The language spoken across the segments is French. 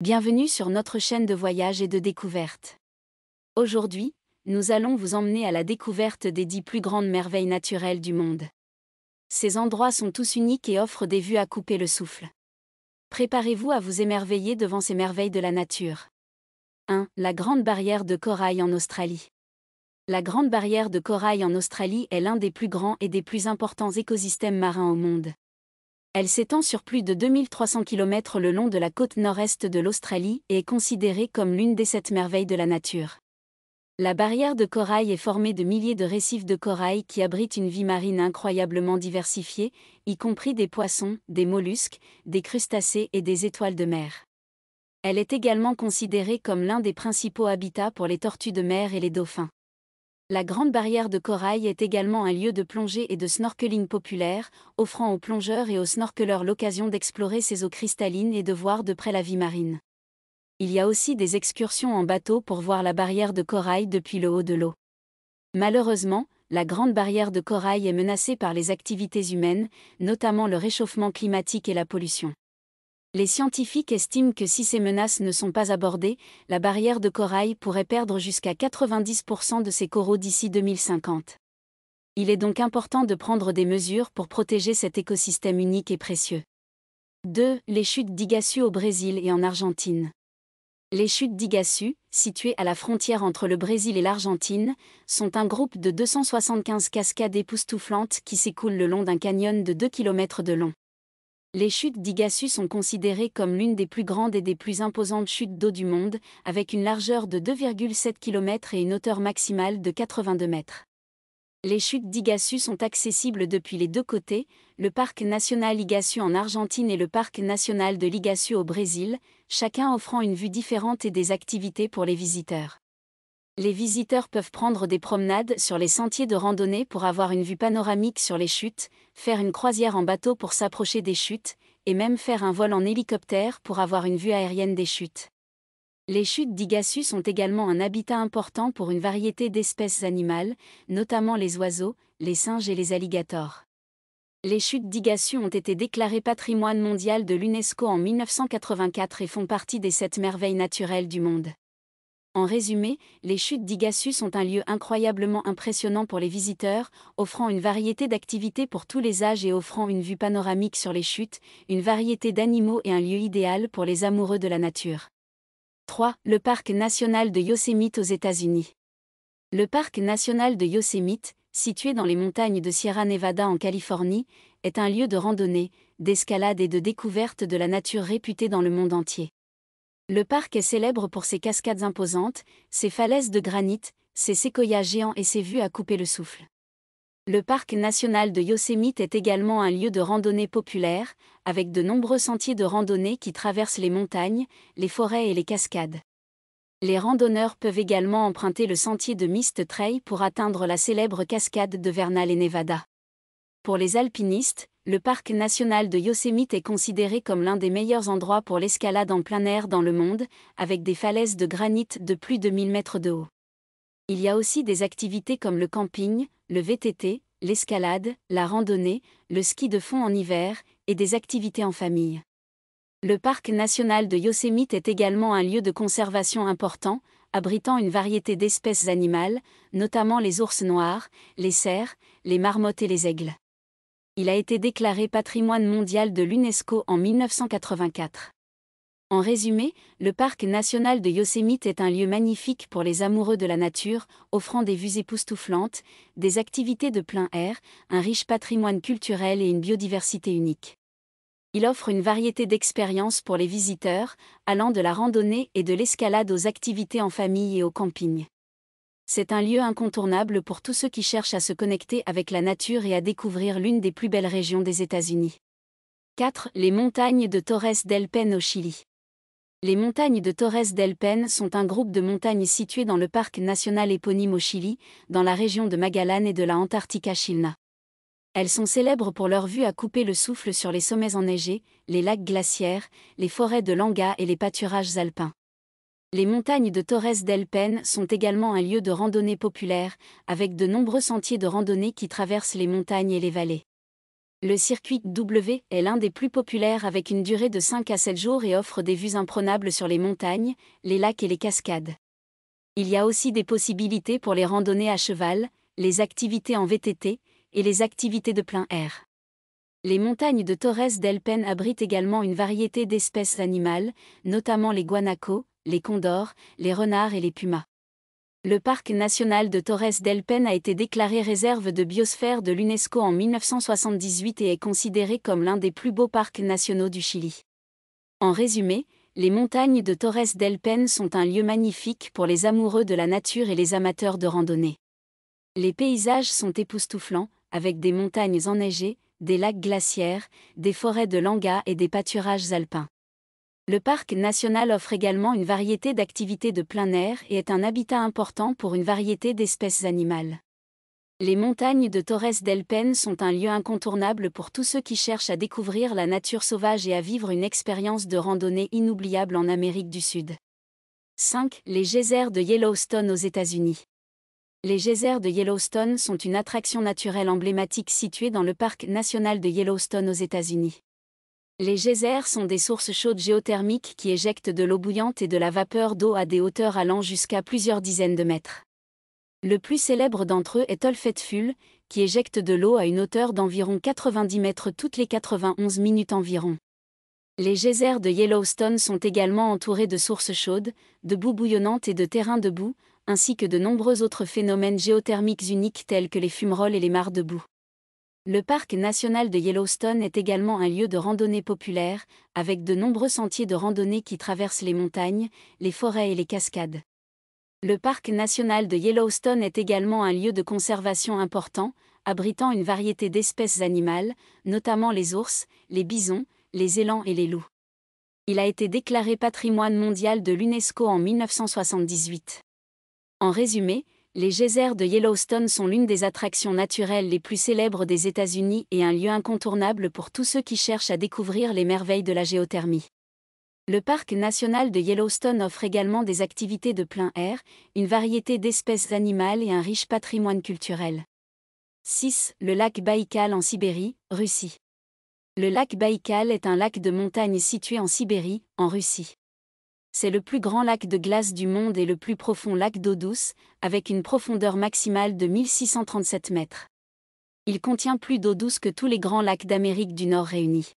Bienvenue sur notre chaîne de voyage et de découverte. Aujourd'hui, nous allons vous emmener à la découverte des dix plus grandes merveilles naturelles du monde. Ces endroits sont tous uniques et offrent des vues à couper le souffle. Préparez-vous à vous émerveiller devant ces merveilles de la nature. 1. La Grande Barrière de Corail en Australie. La Grande Barrière de Corail en Australie est l'un des plus grands et des plus importants écosystèmes marins au monde. Elle s'étend sur plus de 2300 km le long de la côte nord-est de l'Australie et est considérée comme l'une des sept merveilles de la nature. La barrière de corail est formée de milliers de récifs de corail qui abritent une vie marine incroyablement diversifiée, y compris des poissons, des mollusques, des crustacés et des étoiles de mer. Elle est également considérée comme l'un des principaux habitats pour les tortues de mer et les dauphins. La Grande Barrière de Corail est également un lieu de plongée et de snorkeling populaire, offrant aux plongeurs et aux snorkeleurs l'occasion d'explorer ses eaux cristallines et de voir de près la vie marine. Il y a aussi des excursions en bateau pour voir la barrière de corail depuis le haut de l'eau. Malheureusement, la Grande Barrière de Corail est menacée par les activités humaines, notamment le réchauffement climatique et la pollution. Les scientifiques estiment que si ces menaces ne sont pas abordées, la barrière de corail pourrait perdre jusqu'à 90% de ses coraux d'ici 2050. Il est donc important de prendre des mesures pour protéger cet écosystème unique et précieux. 2. Les chutes d'Igassu au Brésil et en Argentine. Les chutes d'Igassu, situées à la frontière entre le Brésil et l'Argentine, sont un groupe de 275 cascades époustouflantes qui s'écoulent le long d'un canyon de 2 km de long. Les chutes d'Igassu sont considérées comme l'une des plus grandes et des plus imposantes chutes d'eau du monde, avec une largeur de 2,7 km et une hauteur maximale de 82 mètres. Les chutes d'Igassu sont accessibles depuis les deux côtés, le parc national Igassu en Argentine et le parc national de l'Igassu au Brésil, chacun offrant une vue différente et des activités pour les visiteurs les visiteurs peuvent prendre des promenades sur les sentiers de randonnée pour avoir une vue panoramique sur les chutes, faire une croisière en bateau pour s'approcher des chutes, et même faire un vol en hélicoptère pour avoir une vue aérienne des chutes. Les chutes d'Igassu sont également un habitat important pour une variété d'espèces animales, notamment les oiseaux, les singes et les alligators. Les chutes d'Igassu ont été déclarées patrimoine mondial de l'UNESCO en 1984 et font partie des sept merveilles naturelles du monde. En résumé, les chutes d'Igassu sont un lieu incroyablement impressionnant pour les visiteurs, offrant une variété d'activités pour tous les âges et offrant une vue panoramique sur les chutes, une variété d'animaux et un lieu idéal pour les amoureux de la nature. 3. Le parc national de Yosemite aux États-Unis. Le parc national de Yosemite, situé dans les montagnes de Sierra Nevada en Californie, est un lieu de randonnée, d'escalade et de découverte de la nature réputée dans le monde entier. Le parc est célèbre pour ses cascades imposantes, ses falaises de granit, ses séquoias géants et ses vues à couper le souffle. Le parc national de Yosemite est également un lieu de randonnée populaire, avec de nombreux sentiers de randonnée qui traversent les montagnes, les forêts et les cascades. Les randonneurs peuvent également emprunter le sentier de Mist Trail pour atteindre la célèbre cascade de Vernal et Nevada. Pour les alpinistes, le parc national de Yosemite est considéré comme l'un des meilleurs endroits pour l'escalade en plein air dans le monde, avec des falaises de granit de plus de 1000 mètres de haut. Il y a aussi des activités comme le camping, le VTT, l'escalade, la randonnée, le ski de fond en hiver, et des activités en famille. Le parc national de Yosemite est également un lieu de conservation important, abritant une variété d'espèces animales, notamment les ours noirs, les cerfs, les marmottes et les aigles il a été déclaré patrimoine mondial de l'UNESCO en 1984. En résumé, le parc national de Yosemite est un lieu magnifique pour les amoureux de la nature, offrant des vues époustouflantes, des activités de plein air, un riche patrimoine culturel et une biodiversité unique. Il offre une variété d'expériences pour les visiteurs, allant de la randonnée et de l'escalade aux activités en famille et au camping c'est un lieu incontournable pour tous ceux qui cherchent à se connecter avec la nature et à découvrir l'une des plus belles régions des États-Unis. 4. Les montagnes de Torres del Pen au Chili. Les montagnes de Torres del Pen sont un groupe de montagnes situées dans le parc national éponyme au Chili, dans la région de Magallanes et de la Antarctica Chilna. Elles sont célèbres pour leur vue à couper le souffle sur les sommets enneigés, les lacs glaciaires, les forêts de langa et les pâturages alpins. Les montagnes de Torres del Pen sont également un lieu de randonnée populaire, avec de nombreux sentiers de randonnée qui traversent les montagnes et les vallées. Le circuit W est l'un des plus populaires avec une durée de 5 à 7 jours et offre des vues imprenables sur les montagnes, les lacs et les cascades. Il y a aussi des possibilités pour les randonnées à cheval, les activités en VTT et les activités de plein air. Les montagnes de Torres del Pen abritent également une variété d'espèces animales, notamment les guanacos, les condors, les renards et les pumas. Le parc national de Torres del Pen a été déclaré réserve de biosphère de l'UNESCO en 1978 et est considéré comme l'un des plus beaux parcs nationaux du Chili. En résumé, les montagnes de Torres del Pen sont un lieu magnifique pour les amoureux de la nature et les amateurs de randonnée. Les paysages sont époustouflants, avec des montagnes enneigées, des lacs glaciaires, des forêts de langas et des pâturages alpins. Le parc national offre également une variété d'activités de plein air et est un habitat important pour une variété d'espèces animales. Les montagnes de Torres del Pen sont un lieu incontournable pour tous ceux qui cherchent à découvrir la nature sauvage et à vivre une expérience de randonnée inoubliable en Amérique du Sud. 5. Les geysers de Yellowstone aux États-Unis. Les geysers de Yellowstone sont une attraction naturelle emblématique située dans le parc national de Yellowstone aux États-Unis. Les geysers sont des sources chaudes géothermiques qui éjectent de l'eau bouillante et de la vapeur d'eau à des hauteurs allant jusqu'à plusieurs dizaines de mètres. Le plus célèbre d'entre eux est Olfetful, qui éjecte de l'eau à une hauteur d'environ 90 mètres toutes les 91 minutes environ. Les geysers de Yellowstone sont également entourés de sources chaudes, de boue bouillonnantes et de terrains de boue, ainsi que de nombreux autres phénomènes géothermiques uniques tels que les fumerolles et les mares de boue. Le parc national de Yellowstone est également un lieu de randonnée populaire, avec de nombreux sentiers de randonnée qui traversent les montagnes, les forêts et les cascades. Le parc national de Yellowstone est également un lieu de conservation important, abritant une variété d'espèces animales, notamment les ours, les bisons, les élans et les loups. Il a été déclaré patrimoine mondial de l'UNESCO en 1978. En résumé, les geysers de Yellowstone sont l'une des attractions naturelles les plus célèbres des États-Unis et un lieu incontournable pour tous ceux qui cherchent à découvrir les merveilles de la géothermie. Le parc national de Yellowstone offre également des activités de plein air, une variété d'espèces animales et un riche patrimoine culturel. 6. Le lac Baïkal en Sibérie, Russie. Le lac Baïkal est un lac de montagne situé en Sibérie, en Russie. C'est le plus grand lac de glace du monde et le plus profond lac d'eau douce, avec une profondeur maximale de 1637 mètres. Il contient plus d'eau douce que tous les grands lacs d'Amérique du Nord réunis.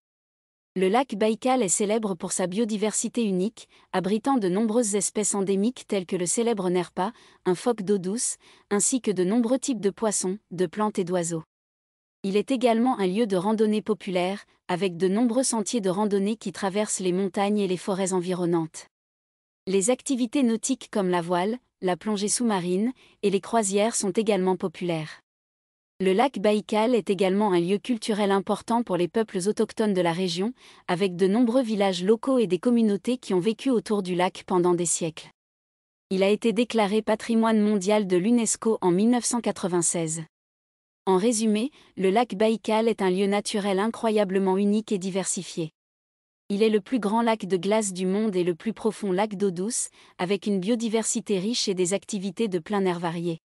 Le lac Baïkal est célèbre pour sa biodiversité unique, abritant de nombreuses espèces endémiques telles que le célèbre nerpa, un phoque d'eau douce, ainsi que de nombreux types de poissons, de plantes et d'oiseaux. Il est également un lieu de randonnée populaire, avec de nombreux sentiers de randonnée qui traversent les montagnes et les forêts environnantes. Les activités nautiques comme la voile, la plongée sous-marine et les croisières sont également populaires. Le lac Baïkal est également un lieu culturel important pour les peuples autochtones de la région, avec de nombreux villages locaux et des communautés qui ont vécu autour du lac pendant des siècles. Il a été déclaré patrimoine mondial de l'UNESCO en 1996. En résumé, le lac Baïkal est un lieu naturel incroyablement unique et diversifié. Il est le plus grand lac de glace du monde et le plus profond lac d'eau douce, avec une biodiversité riche et des activités de plein air variées.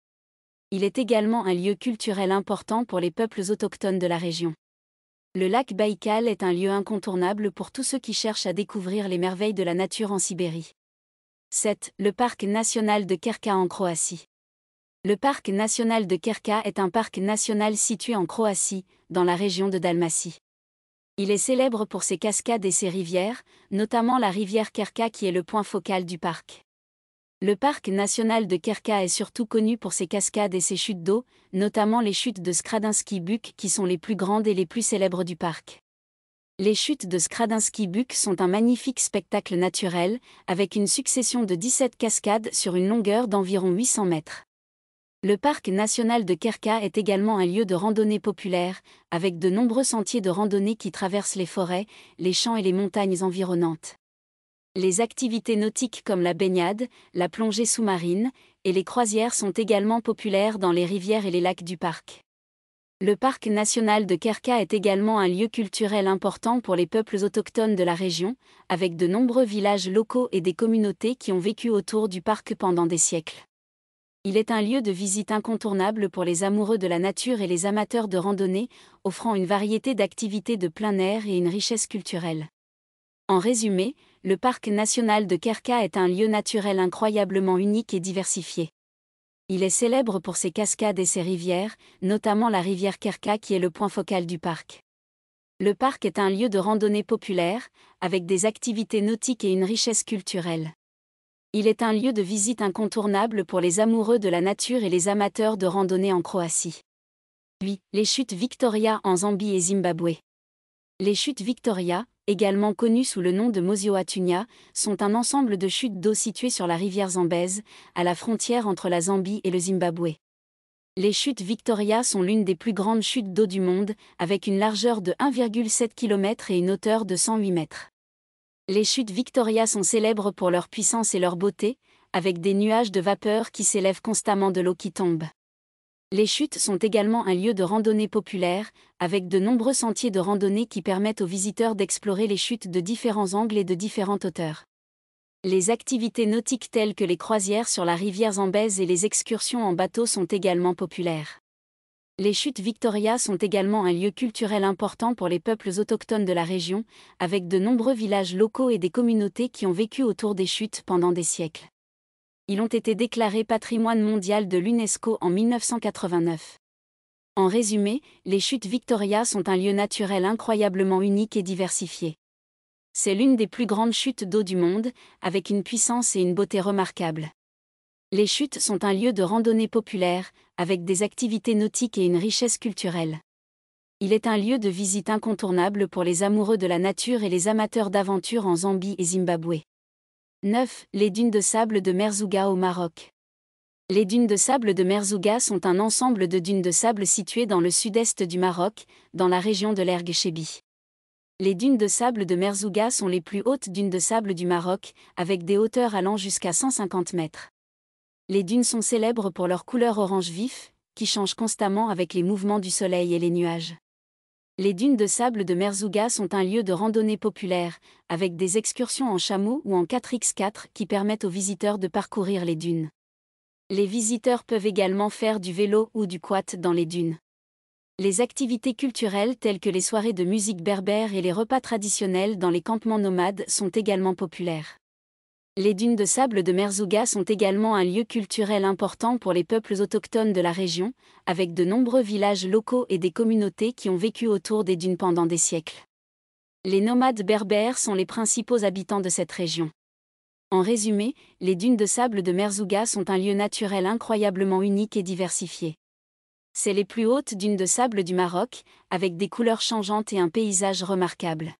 Il est également un lieu culturel important pour les peuples autochtones de la région. Le lac Baïkal est un lieu incontournable pour tous ceux qui cherchent à découvrir les merveilles de la nature en Sibérie. 7. Le parc national de Kerka en Croatie. Le parc national de Kerka est un parc national situé en Croatie, dans la région de Dalmatie. Il est célèbre pour ses cascades et ses rivières, notamment la rivière Kerka qui est le point focal du parc. Le parc national de Kerka est surtout connu pour ses cascades et ses chutes d'eau, notamment les chutes de Skradinsky Buk qui sont les plus grandes et les plus célèbres du parc. Les chutes de Skradinsky Buk sont un magnifique spectacle naturel, avec une succession de 17 cascades sur une longueur d'environ 800 mètres. Le parc national de Kerka est également un lieu de randonnée populaire, avec de nombreux sentiers de randonnée qui traversent les forêts, les champs et les montagnes environnantes. Les activités nautiques comme la baignade, la plongée sous-marine et les croisières sont également populaires dans les rivières et les lacs du parc. Le parc national de Kerka est également un lieu culturel important pour les peuples autochtones de la région, avec de nombreux villages locaux et des communautés qui ont vécu autour du parc pendant des siècles il est un lieu de visite incontournable pour les amoureux de la nature et les amateurs de randonnée, offrant une variété d'activités de plein air et une richesse culturelle. En résumé, le parc national de Kerka est un lieu naturel incroyablement unique et diversifié. Il est célèbre pour ses cascades et ses rivières, notamment la rivière Kerka qui est le point focal du parc. Le parc est un lieu de randonnée populaire, avec des activités nautiques et une richesse culturelle il est un lieu de visite incontournable pour les amoureux de la nature et les amateurs de randonnée en Croatie. 8. Les chutes Victoria en Zambie et Zimbabwe. Les chutes Victoria, également connues sous le nom de Atunia, sont un ensemble de chutes d'eau situées sur la rivière Zambèze, à la frontière entre la Zambie et le Zimbabwe. Les chutes Victoria sont l'une des plus grandes chutes d'eau du monde, avec une largeur de 1,7 km et une hauteur de 108 mètres. Les chutes Victoria sont célèbres pour leur puissance et leur beauté, avec des nuages de vapeur qui s'élèvent constamment de l'eau qui tombe. Les chutes sont également un lieu de randonnée populaire, avec de nombreux sentiers de randonnée qui permettent aux visiteurs d'explorer les chutes de différents angles et de différentes hauteurs. Les activités nautiques telles que les croisières sur la rivière Zambèze et les excursions en bateau sont également populaires. Les chutes Victoria sont également un lieu culturel important pour les peuples autochtones de la région, avec de nombreux villages locaux et des communautés qui ont vécu autour des chutes pendant des siècles. Ils ont été déclarés patrimoine mondial de l'UNESCO en 1989. En résumé, les chutes Victoria sont un lieu naturel incroyablement unique et diversifié. C'est l'une des plus grandes chutes d'eau du monde, avec une puissance et une beauté remarquables. Les chutes sont un lieu de randonnée populaire, avec des activités nautiques et une richesse culturelle. Il est un lieu de visite incontournable pour les amoureux de la nature et les amateurs d'aventure en Zambie et Zimbabwe. 9. Les dunes de sable de Merzouga au Maroc. Les dunes de sable de Merzouga sont un ensemble de dunes de sable situées dans le sud-est du Maroc, dans la région de Chébi. Les dunes de sable de Merzouga sont les plus hautes dunes de sable du Maroc, avec des hauteurs allant jusqu'à 150 mètres. Les dunes sont célèbres pour leur couleur orange vif, qui change constamment avec les mouvements du soleil et les nuages. Les dunes de sable de Merzouga sont un lieu de randonnée populaire, avec des excursions en chameau ou en 4x4 qui permettent aux visiteurs de parcourir les dunes. Les visiteurs peuvent également faire du vélo ou du quad dans les dunes. Les activités culturelles telles que les soirées de musique berbère et les repas traditionnels dans les campements nomades sont également populaires. Les dunes de sable de Merzouga sont également un lieu culturel important pour les peuples autochtones de la région, avec de nombreux villages locaux et des communautés qui ont vécu autour des dunes pendant des siècles. Les nomades berbères sont les principaux habitants de cette région. En résumé, les dunes de sable de Merzouga sont un lieu naturel incroyablement unique et diversifié. C'est les plus hautes dunes de sable du Maroc, avec des couleurs changeantes et un paysage remarquable.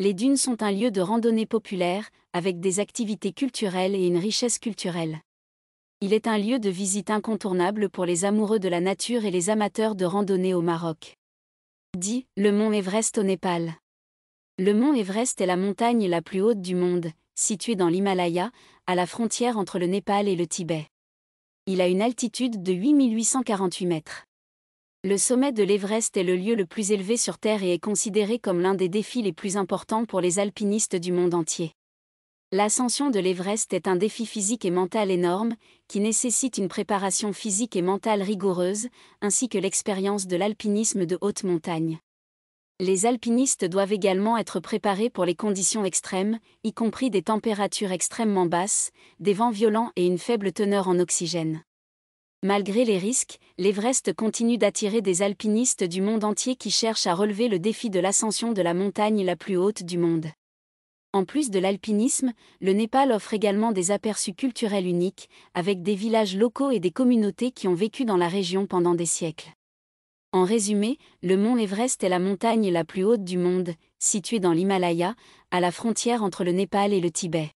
Les dunes sont un lieu de randonnée populaire, avec des activités culturelles et une richesse culturelle. Il est un lieu de visite incontournable pour les amoureux de la nature et les amateurs de randonnée au Maroc. Dit le mont Everest au Népal. Le mont Everest est la montagne la plus haute du monde, située dans l'Himalaya, à la frontière entre le Népal et le Tibet. Il a une altitude de 8848 mètres. Le sommet de l'Everest est le lieu le plus élevé sur Terre et est considéré comme l'un des défis les plus importants pour les alpinistes du monde entier. L'ascension de l'Everest est un défi physique et mental énorme, qui nécessite une préparation physique et mentale rigoureuse, ainsi que l'expérience de l'alpinisme de haute montagne. Les alpinistes doivent également être préparés pour les conditions extrêmes, y compris des températures extrêmement basses, des vents violents et une faible teneur en oxygène. Malgré les risques, l'Everest continue d'attirer des alpinistes du monde entier qui cherchent à relever le défi de l'ascension de la montagne la plus haute du monde. En plus de l'alpinisme, le Népal offre également des aperçus culturels uniques, avec des villages locaux et des communautés qui ont vécu dans la région pendant des siècles. En résumé, le mont Everest est la montagne la plus haute du monde, située dans l'Himalaya, à la frontière entre le Népal et le Tibet.